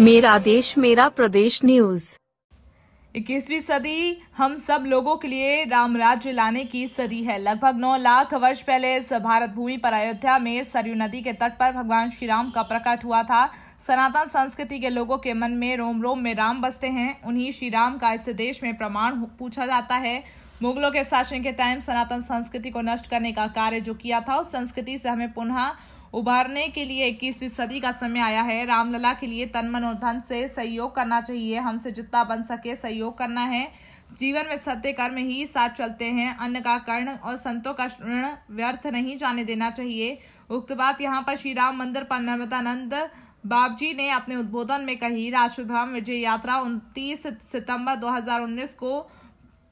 मेरा देश मेरा प्रदेश न्यूज इक्कीसवीं सदी हम सब लोगों के लिए राम राज्य लाने की सदी है लगभग नौ लाख वर्ष पहले इस भारत भूमि पर अयोध्या में सरयू नदी के तट पर भगवान श्री राम का प्रकट हुआ था सनातन संस्कृति के लोगों के मन में रोम रोम में राम बसते हैं उन्हीं श्री राम का इस देश में प्रमाण पूछा जाता है मुगलों के शासन के टाइम सनातन संस्कृति को नष्ट करने का कार्य जो किया था उस संस्कृति से हमें पुनः उभारने के लिए इक्कीसवीं सदी का समय आया है रामलला के लिए तन मन और धन से सहयोग करना चाहिए हमसे जितना बन सके सहयोग करना है जीवन में सत्य कर्म ही साथ चलते हैं अन्न का कर्ण और संतों का ऋण व्यर्थ नहीं जाने देना चाहिए उक्त बात यहाँ पर श्री राम मंदिर पर नर्मदानंद बाबजी ने अपने उद्बोधन में कही राष्ट्रधाम विजय यात्रा उनतीस सितंबर 2019 को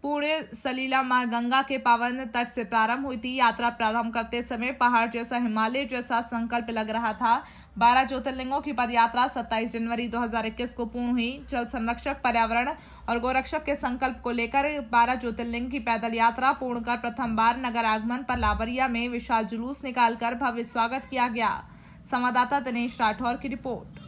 पूर्ण सलीला माँ गंगा के पावन तट से प्रारंभ हुई थी यात्रा प्रारंभ करते समय पहाड़ जैसा हिमालय जैसा संकल्प लग रहा था बारह ज्योतिर्लिंगों की पदयात्रा 27 जनवरी 2021 को पूर्ण हुई जल संरक्षक पर्यावरण और गोरक्षक के संकल्प को लेकर बारह ज्योतिर्लिंग की पैदल यात्रा पूर्ण कर प्रथम बार नगर आगमन पर लावरिया में विशाल जुलूस निकालकर भव्य स्वागत किया गया संवाददाता दिनेश राठौर की रिपोर्ट